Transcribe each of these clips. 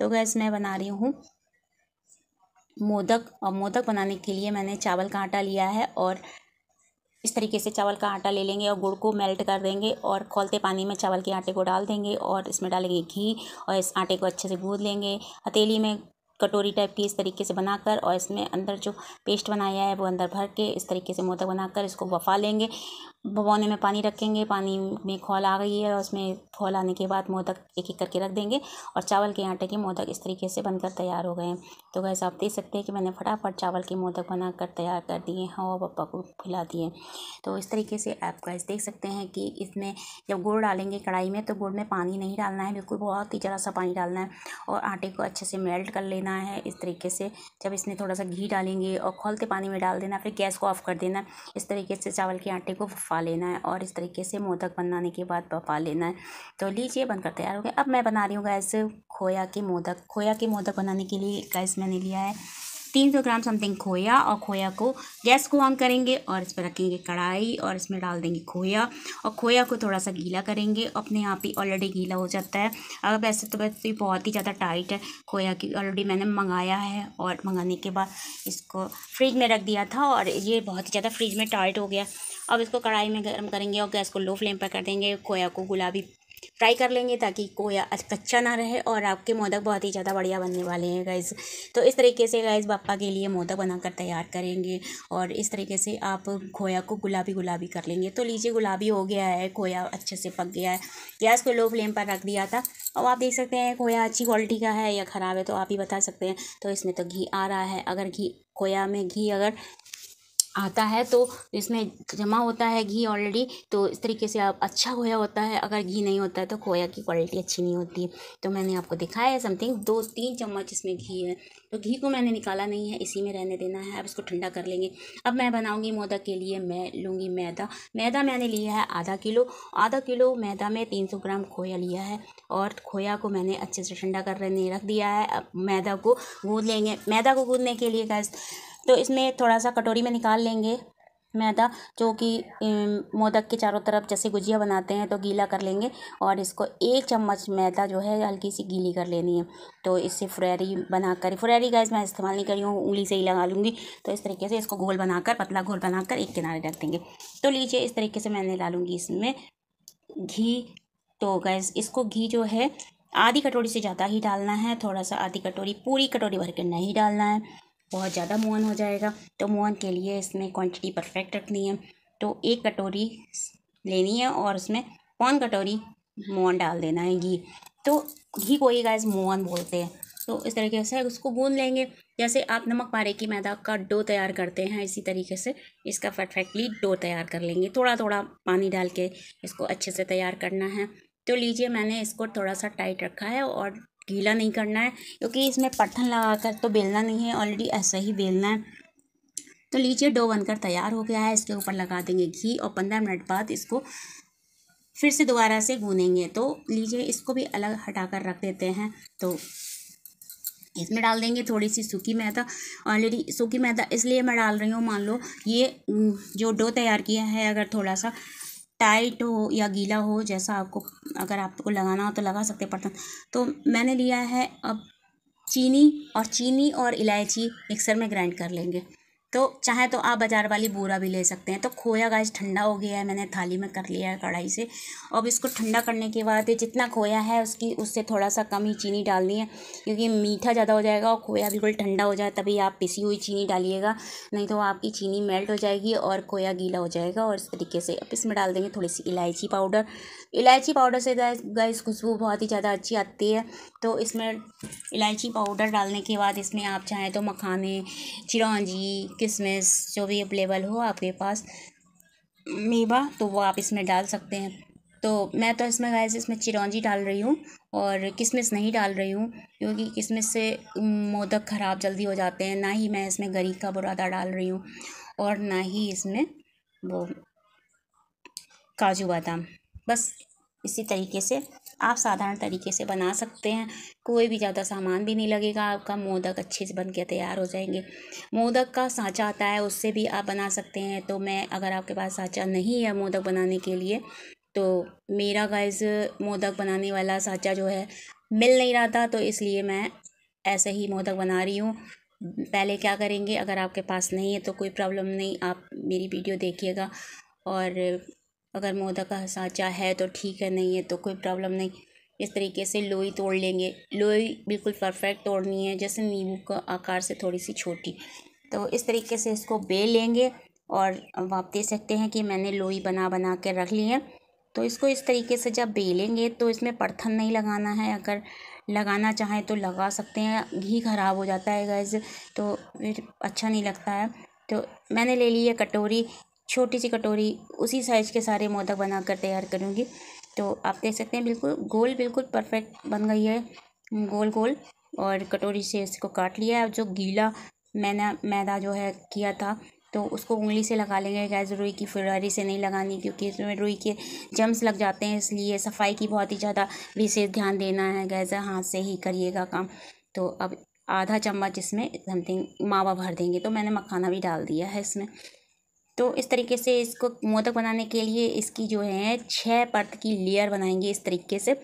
तो गैस मैं बना रही हूँ मोदक और मोदक बनाने के लिए मैंने चावल का आटा लिया है और इस तरीके से चावल का आटा ले लेंगे और गुड़ को मेल्ट कर देंगे और खोलते पानी में चावल के आटे को डाल देंगे और इसमें डालेंगे घी और इस आटे को अच्छे से गूँध लेंगे हथेली में कटोरी टाइप की इस तरीके से बनाकर और इसमें अंदर जो पेस्ट बनाया है वो अंदर भर के इस तरीके से मोदक बनाकर इसको वफा लेंगे भगोने में पानी रखेंगे पानी में खोल आ गई है और उसमें खोल आने के बाद मोदक एक एक करके रख देंगे और चावल के आटे के मोदक इस तरीके से बनकर तैयार हो गए हैं तो गैस आप देख सकते हैं कि मैंने फटाफट चावल के मोदक बना कर तैयार कर दिए हैं और पप्पा को खिला दिए तो इस तरीके से आप गैस देख सकते हैं कि इसमें जब गुड़ डालेंगे कढ़ाई में तो गुड़ में पानी नहीं डालना है बिल्कुल बहुत ही ज़रा सा पानी डालना है और आटे को अच्छे से मेल्ट कर लेना है इस तरीके से जब इसमें थोड़ा सा घी डालेंगे और खोलते पानी में डाल देना फिर गैस को ऑफ़ कर देना इस तरीके से चावल के आटे को पपा लेना है और इस तरीके से मोदक बनाने के बाद पफा लेना है तो लीजिए बनकर तैयार हो गया अब मैं बना रही हूँ गैस खोया के मोदक खोया के मोदक बनाने के लिए गैस मैंने लिया है तीन सौ ग्राम समथिंग खोया और खोया को गैस को ऑन करेंगे और इस पर रखेंगे कढ़ाई और इसमें डाल देंगे खोया और खोया को थोड़ा सा गीला करेंगे अपने आप ही ऑलरेडी गीला हो जाता है अगर वैसे तो वैसे बहुत ही ज़्यादा टाइट है खोया की ऑलरेडी मैंने मंगाया है और मंगाने के बाद इसको फ्रिज में रख दिया था और ये बहुत ही ज़्यादा फ्रिज में टाइट हो गया अब इसको कढ़ाई में गर्म करेंगे और गैस को लो फ्लेम पर कर देंगे खोया को गुलाबी ट्राई कर लेंगे ताकि कोया कच्चा ना रहे और आपके मोदक बहुत ही ज़्यादा बढ़िया बनने वाले हैं गैस तो इस तरीके से गैस पापा के लिए मोदक बनाकर तैयार करेंगे और इस तरीके से आप खोया को गुलाबी गुलाबी कर लेंगे तो लीजिए गुलाबी हो गया है खोया अच्छे से पक गया है गैस को लो फ्लेम पर रख दिया था अब आप देख सकते हैं खोया अच्छी क्वालिटी का है या ख़राब है तो आप ही बता सकते हैं तो इसमें तो घी आ रहा है अगर घी खोया में घी अगर आता है तो इसमें जमा होता है घी ऑलरेडी तो इस तरीके से आप अच्छा खोया होता है अगर घी नहीं होता है तो खोया की क्वालिटी अच्छी नहीं होती है तो मैंने आपको दिखाया है समथिंग दो तीन चम्मच इसमें घी है तो घी को मैंने निकाला नहीं है इसी में रहने देना है अब इसको ठंडा कर लेंगे अब मैं बनाऊँगी मोदक के लिए मैं लूँगी मैदा मैदा मैंने लिया है आधा किलो आधा किलो मैदा में तीन सौ ग्राम खोया लिया है और खोया को मैंने अच्छे से ठंडा करने रख दिया है अब मैदा को गूँध लेंगे मैदा को गूँधने के लिए गैस तो इसमें थोड़ा सा कटोरी में निकाल लेंगे मैदा जो कि मोदक के चारों तरफ जैसे गुजिया बनाते हैं तो गीला कर लेंगे और इसको एक चम्मच मैदा जो है हल्की सी गीली कर लेनी है तो इससे बना बनाकर फ्रैरी गैस मैं इस्तेमाल नहीं करी हूँ उंगली से ही लगा लूँगी तो इस तरीके से इसको घोल बनाकर पतला घोल बनाकर एक किनारे रख देंगे तो लीजिए इस तरीके से मैंने डालूँगी इसमें घी तो गैस इसको घी जो है आधी कटोरी से ज़्यादा ही डालना है थोड़ा सा आधी कटोरी पूरी कटोरी भर के नहीं डालना है बहुत ज़्यादा मोहन हो जाएगा तो मोहन के लिए इसमें क्वांटिटी परफेक्ट रखनी है तो एक कटोरी लेनी है और उसमें पौन कटोरी मोहन डाल देना है घी तो घी को ही गाइस मोहन बोलते हैं तो इस तरीके से उसको भून लेंगे जैसे आप नमक पारे की मैदा का डो तैयार करते हैं इसी तरीके से इसका परफेक्टली डो तैयार कर लेंगे थोड़ा थोड़ा पानी डाल के इसको अच्छे से तैयार करना है तो लीजिए मैंने इसको थोड़ा सा टाइट रखा है और गीला नहीं करना है क्योंकि इसमें लगा लगाकर तो बेलना नहीं है ऑलरेडी ऐसा ही बेलना है तो लीजिए डो बनकर तैयार हो गया है इसके ऊपर लगा देंगे घी और पंद्रह मिनट बाद इसको फिर से दोबारा से गूनेंगे तो लीजिए इसको भी अलग हटा कर रख देते हैं तो इसमें डाल देंगे थोड़ी सी सूखी मैदा ऑलरेडी सूखी मैदा इसलिए मैं डाल रही हूँ मान लो ये जो डो तैयार किया है अगर थोड़ा सा टाइट हो या गीला हो जैसा आपको अगर आपको लगाना हो तो लगा सकते पड़ता तो मैंने लिया है अब चीनी और चीनी और इलायची मिक्सर में ग्राइंड कर लेंगे तो चाहे तो आप बाज़ार वाली बूरा भी ले सकते हैं तो खोया गाइस ठंडा हो गया है मैंने थाली में कर लिया है कढ़ाई से अब इसको ठंडा करने के बाद जितना खोया है उसकी उससे थोड़ा सा कम ही चीनी डालनी है क्योंकि मीठा ज़्यादा हो जाएगा और खोया बिल्कुल ठंडा हो जाए तभी आप पिसी हुई चीनी डालिएगा नहीं तो आपकी चीनी मेल्ट हो जाएगी और खोया गीला हो जाएगा और इस तरीके से अब इसमें डाल देंगे थोड़ी सी इलायची पाउडर इलायची पाउडर से गाइस खुशबू बहुत ही ज़्यादा अच्छी आती है तो इसमें इलायची पाउडर डालने के बाद इसमें आप चाहें तो मखाने चिरौंजी किसमिस जो भी अवेलेबल हो आपके पास मेवा तो वो आप इसमें डाल सकते हैं तो मैं तो इसमें गाय इसमें चिरौंजी डाल रही हूँ और किशमिश नहीं डाल रही हूँ क्योंकि किशमिश से मोदक ख़राब जल्दी हो जाते हैं ना ही मैं इसमें गरी का बुरादा डाल रही हूँ और ना ही इसमें वो काजू बादाम बस इसी तरीके से आप साधारण तरीके से बना सकते हैं कोई भी ज़्यादा सामान भी नहीं लगेगा आपका मोदक अच्छे से बन के तैयार हो जाएंगे मोदक का सांचा आता है उससे भी आप बना सकते हैं तो मैं अगर आपके पास सांचा नहीं है मोदक बनाने के लिए तो मेरा गाइज मोदक बनाने वाला सांचा जो है मिल नहीं रहा था तो इसलिए मैं ऐसे ही मोदक बना रही हूँ पहले क्या करेंगे अगर आपके पास नहीं है तो कोई प्रॉब्लम नहीं आप मेरी वीडियो देखिएगा और अगर मोदा का साँचा है तो ठीक है नहीं है तो कोई प्रॉब्लम नहीं इस तरीके से लोई तोड़ लेंगे लोई बिल्कुल परफेक्ट तोड़नी है जैसे नींबू का आकार से थोड़ी सी छोटी तो इस तरीके से इसको बेल लेंगे और अब आप देख सकते हैं कि मैंने लोई बना बना के रख ली है तो इसको इस तरीके से जब बेलेंगे तो इसमें पर्थन नहीं लगाना है अगर लगाना चाहें तो लगा सकते हैं घी ख़राब हो जाता है गैस तो अच्छा नहीं लगता है तो मैंने ले ली है कटोरी छोटी सी कटोरी उसी साइज़ के सारे मोदक बना कर तैयार करूँगी तो आप देख सकते हैं बिल्कुल गोल बिल्कुल परफेक्ट बन गई है गोल गोल और कटोरी से इसको काट लिया है जो गीला मैदा मैदा जो है किया था तो उसको उंगली से लगा लेंगे गैस रुई की फुलहरी से नहीं लगानी क्योंकि इसमें रुई के जम्स लग जाते हैं इसलिए सफाई की बहुत ही ज़्यादा विशेष ध्यान देना है गैस हाथ से ही करिएगा काम तो अब आधा चम्मच इसमें समथिंग मावा भर देंगे तो मैंने मखाना भी डाल दिया है इसमें तो इस तरीके से इसको मोदक बनाने के लिए इसकी जो है छः परत की लेयर बनाएंगे इस तरीके से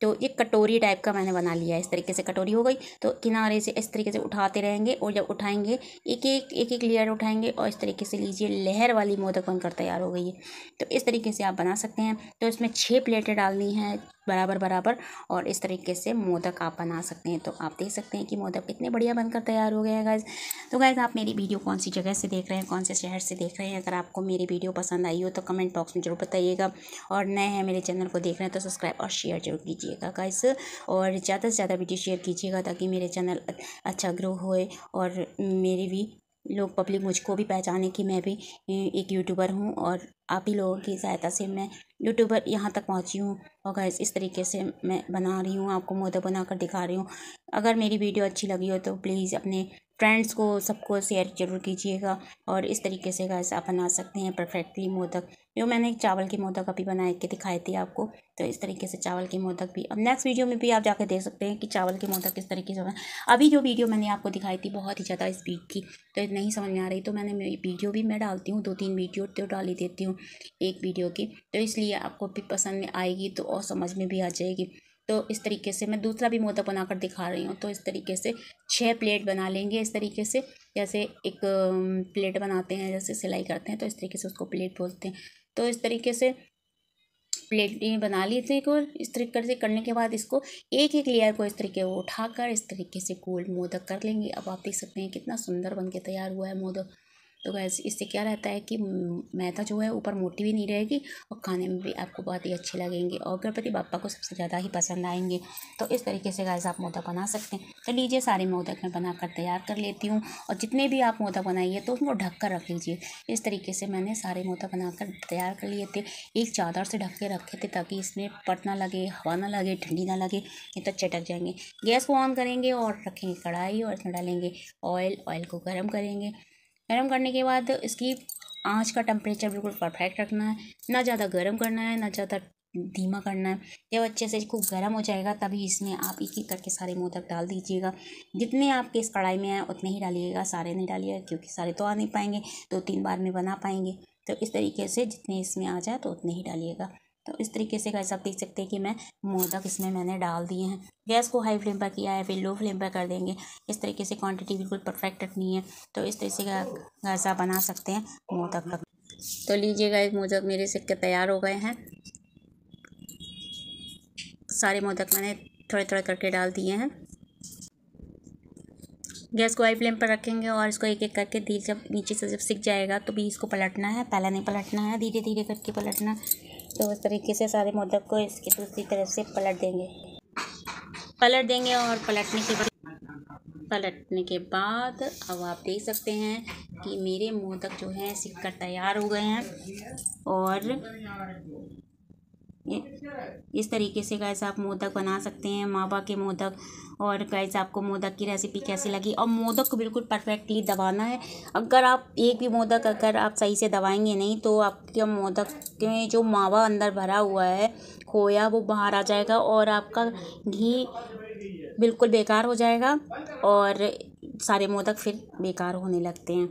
तो ये कटोरी टाइप का मैंने बना लिया इस तरीके से कटोरी हो गई तो किनारे से इस तरीके से उठाते रहेंगे और जब उठाएंगे एक एक एक एक लेयर उठाएंगे और इस तरीके से लीजिए लहर वाली मोदक बनकर तैयार हो गई है तो इस तरीके से आप बना सकते हैं तो इसमें छः प्लेटें डालनी हैं बराबर बराबर और इस तरीके से मोदक आप बना सकते हैं तो आप देख सकते हैं कि मोदक कितने बढ़िया बनकर तैयार हो गए हैं गाइज तो गाइज आप मेरी वीडियो कौन सी जगह से देख रहे हैं कौन से शहर से देख रहे हैं अगर आपको मेरी वीडियो पसंद आई हो तो कमेंट बॉक्स में जरूर बताइएगा और नए हैं मेरे चैनल को देख रहे हैं तो सब्सक्राइब और शेयर जरूर कीजिएगा गाइज और ज़्यादा से ज़्यादा वीडियो शेयर कीजिएगा ताकि मेरे चैनल अच्छा ग्रो होए और मेरी भी लोग पब्लिक मुझको भी पहचाने कि मैं भी एक यूट्यूबर हूँ और आप ही लोगों की सहायता से मैं यूट्यूबर यहाँ तक पहुँची हूँ और गैस इस तरीके से मैं बना रही हूँ आपको मोदक बना कर दिखा रही हूँ अगर मेरी वीडियो अच्छी लगी हो तो प्लीज़ अपने फ्रेंड्स को सबको शेयर ज़रूर कीजिएगा और इस तरीके से गैस आप बना सकते हैं परफेक्टली मोदक जो मैंने चावल के मोदक अभी बना के दिखाए थे आपको तो इस तरीके से चावल के मोदक भी अब नेक्स्ट वीडियो में भी आप जाकर देख सकते हैं कि चावल के मोदक किस तरीके से अभी जो वीडियो मैंने आपको दिखाई थी बहुत ही ज़्यादा स्पीड थी तो नहीं समझ में आ रही तो मैंने वीडियो भी मैं डालती हूँ दो तीन वीडियो तो डाल ही देती हूँ एक वीडियो की तो इसलिए आपको भी पसंद में आएगी तो और समझ में भी आ जाएगी तो इस तरीके से मैं दूसरा भी मोदक बनाकर दिखा रही हूँ तो इस तरीके से छः प्लेट बना लेंगे इस तरीके से जैसे एक प्लेट बनाते हैं जैसे सिलाई करते हैं तो इस तरीके से उसको प्लेट बोलते हैं तो इस तरीके से प्लेट बना ली थी को इस तरीके से करने के बाद इसको एक एक लेयर को इस तरीके उठाकर इस तरीके से गोल मोदक कर लेंगे अब आप देख सकते हैं कितना सुंदर बन के तैयार हुआ है मोदक तो गैस इससे क्या रहता है कि मैदा जो है ऊपर मोटी भी नहीं रहेगी और खाने में भी आपको बहुत ही अच्छे लगेंगे और गणपति बापा को सबसे ज़्यादा ही पसंद आएंगे तो इस तरीके से गैस आप मोदक बना सकते हैं तो लीजिए सारे मोदक मैं बना कर तैयार कर लेती हूँ और जितने भी आप मोदक बनाइए तो उनको ढक कर रख लीजिए इस तरीके से मैंने सारे मोदक बना कर तैयार कर लिए थे एक चादर से ढक के रखे थे ताकि इसमें पट ना लगे हवा ना लगे ठंडी ना लगे नहीं तो चटक जाएंगे गैस को ऑन करेंगे और रखेंगे कढ़ाई और इसमें डालेंगे ऑयल ऑयल को गर्म करेंगे गर्म करने के बाद इसकी आँच का टेम्परेचर बिल्कुल परफेक्ट रखना है ना ज़्यादा गर्म करना है ना ज़्यादा धीमा करना है जब अच्छे से खूब गर्म हो जाएगा तभी इसमें आप एक ही करके सारे मोदक डाल दीजिएगा जितने आपके इस कढ़ाई में हैं उतने ही डालिएगा सारे नहीं डालिएगा क्योंकि सारे तो आ नहीं पाएंगे दो तीन बार में बना पाएंगे तो इस तरीके से जितने इसमें आ जाए तो उतने ही डालिएगा तो इस तरीके से गाइस आप देख सकते हैं कि मैं मोदक इसमें मैंने डाल दिए हैं गैस को हाई फ्लेम पर किया है फिर लो फ्लेम पर कर देंगे इस तरीके से क्वांटिटी बिल्कुल परफेक्ट रखनी है तो इस तरीके का गाइस आप बना सकते हैं मोदक का तो लीजिए गाइस मोदक मेरे सिक्के तैयार हो गए हैं सारे मोदक मैंने थोड़े थोड़े करके डाल दिए हैं गैस को हाई फ्लेम पर रखेंगे और इसको एक एक करके धीरे जब नीचे से जब सीख जाएगा तो भी इसको पलटना है पहला नहीं पलटना है धीरे धीरे करके पलटना तो उस तरीके से सारे मोदक को इसकी दूसरी तरफ से पलट देंगे पलट देंगे और पलटने के बाद पलटने के बाद अब आप देख सकते हैं कि मेरे मोदक जो हैं सिककर तैयार हो गए हैं और इस तरीके से गैस आप मोदक बना सकते हैं मावा के मोदक और गैस आपको मोदक की रेसिपी कैसी लगी और मोदक को बिल्कुल परफेक्टली दबाना है अगर आप एक भी मोदक अगर आप सही से दबाएंगे नहीं तो आपके मोदक में जो मावा अंदर भरा हुआ है खोया वो बाहर आ जाएगा और आपका घी बिल्कुल बेकार हो जाएगा और सारे मोदक फिर बेकार होने लगते हैं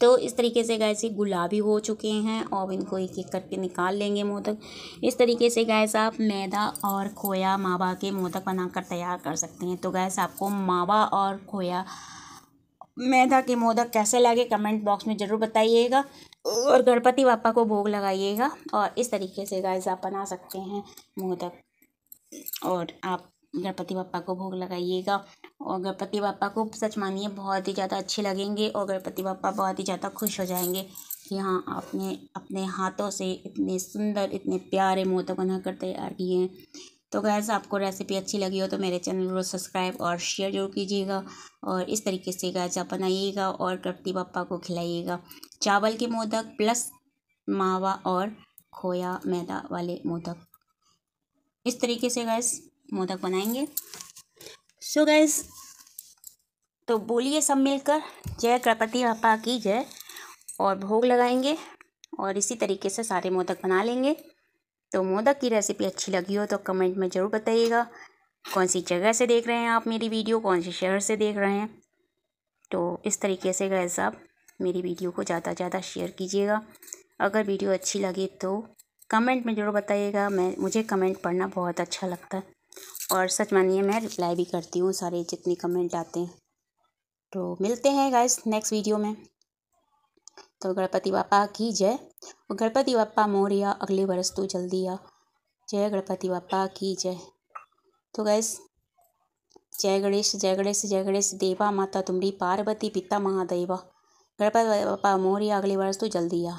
तो इस तरीके से गैस ये गुलाबी हो चुके हैं और इनको एक एक करके निकाल लेंगे मोदक इस तरीके से गैस आप मैदा और खोया मावा के मोदक बनाकर तैयार कर सकते हैं तो गैस आपको मावा और खोया मैदा के मोदक कैसे लगे कमेंट बॉक्स में ज़रूर बताइएगा और गणपति बापा को भोग लगाइएगा और इस तरीके से गैस आप बना सकते हैं मोदक और आप गणपति बापा को भोग लगाइएगा और गणपति बापा को सच मानिए बहुत ही ज़्यादा अच्छे लगेंगे और गणपति बापा बहुत ही ज़्यादा खुश हो जाएंगे कि हाँ आपने अपने हाथों से इतने सुंदर इतने प्यारे मोदक बनाकर तैयार किए हैं तो गैस आपको रेसिपी अच्छी लगी हो तो मेरे चैनल को सब्सक्राइब और शेयर जरूर कीजिएगा और इस तरीके से गैस आप बनाइएगा और गणपति पापा को खिलाइएगा चावल के मोदक प्लस मावा और खोया मैदा वाले मोदक इस तरीके से गैस मोदक बनाएंगे सो so गैस तो बोलिए सब मिलकर जय गणपति बापा की जय और भोग लगाएंगे और इसी तरीके से सारे मोदक बना लेंगे तो मोदक की रेसिपी अच्छी लगी हो तो कमेंट में ज़रूर बताइएगा कौन सी जगह से देख रहे हैं आप मेरी वीडियो कौन से शहर से देख रहे हैं तो इस तरीके से गैस आप मेरी वीडियो को ज़्यादा से ज़्यादा शेयर कीजिएगा अगर वीडियो अच्छी लगे तो कमेंट में ज़रूर बताइएगा मैं मुझे कमेंट पढ़ना बहुत अच्छा लगता है और सच मानिए मैं रिप्लाई भी करती हूँ सारे जितने कमेंट आते हैं तो मिलते हैं गाइस नेक्स्ट वीडियो में तो गणपति बापा की जय गणपति बापा मोरिया अगले बरस तो जल्दी आ जय गणपति बापा की जय तो गैस जय गणेश जय गणेश जय गणेश देवा माता तुम्हारी पार्वती पिता महादेवा गणपति बापा मोरिया अगले बरस तो जल्दी आ